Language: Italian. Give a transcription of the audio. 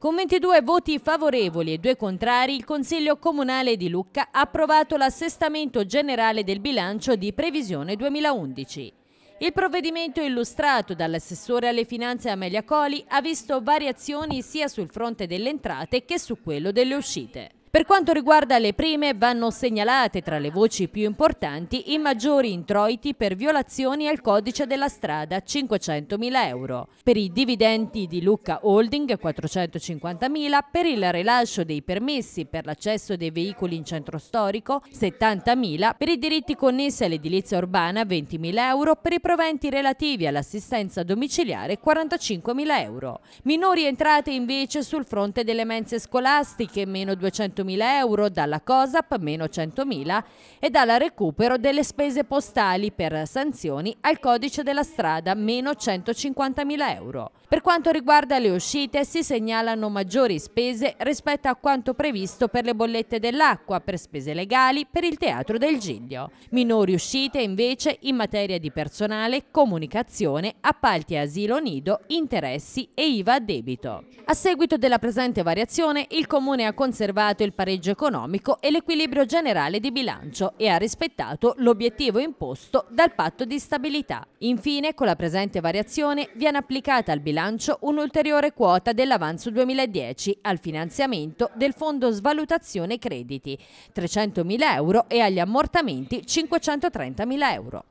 Con 22 voti favorevoli e due contrari, il Consiglio Comunale di Lucca ha approvato l'assestamento generale del bilancio di previsione 2011. Il provvedimento illustrato dall'assessore alle finanze Amelia Coli ha visto variazioni sia sul fronte delle entrate che su quello delle uscite. Per quanto riguarda le prime, vanno segnalate tra le voci più importanti i maggiori introiti per violazioni al codice della strada, 500.000 euro, per i dividendi di Lucca Holding, 450.000, per il rilascio dei permessi per l'accesso dei veicoli in centro storico, 70.000, per i diritti connessi all'edilizia urbana, 20.000 euro, per i proventi relativi all'assistenza domiciliare, 45.000 euro. Minori entrate invece sul fronte delle menze scolastiche, meno 200.000 100.000 euro, dalla COSAP meno 100.000 e dalla recupero delle spese postali per sanzioni al codice della strada meno 150.000 euro. Per quanto riguarda le uscite si segnalano maggiori spese rispetto a quanto previsto per le bollette dell'acqua, per spese legali, per il teatro del Giglio. Minori uscite invece in materia di personale, comunicazione, appalti a asilo nido, interessi e IVA a debito. A seguito della presente variazione il Comune ha conservato il il pareggio economico e l'equilibrio generale di bilancio e ha rispettato l'obiettivo imposto dal patto di stabilità. Infine, con la presente variazione, viene applicata al bilancio un'ulteriore quota dell'avanzo 2010 al finanziamento del Fondo Svalutazione Crediti, 300.000 euro e agli ammortamenti 530.000 euro.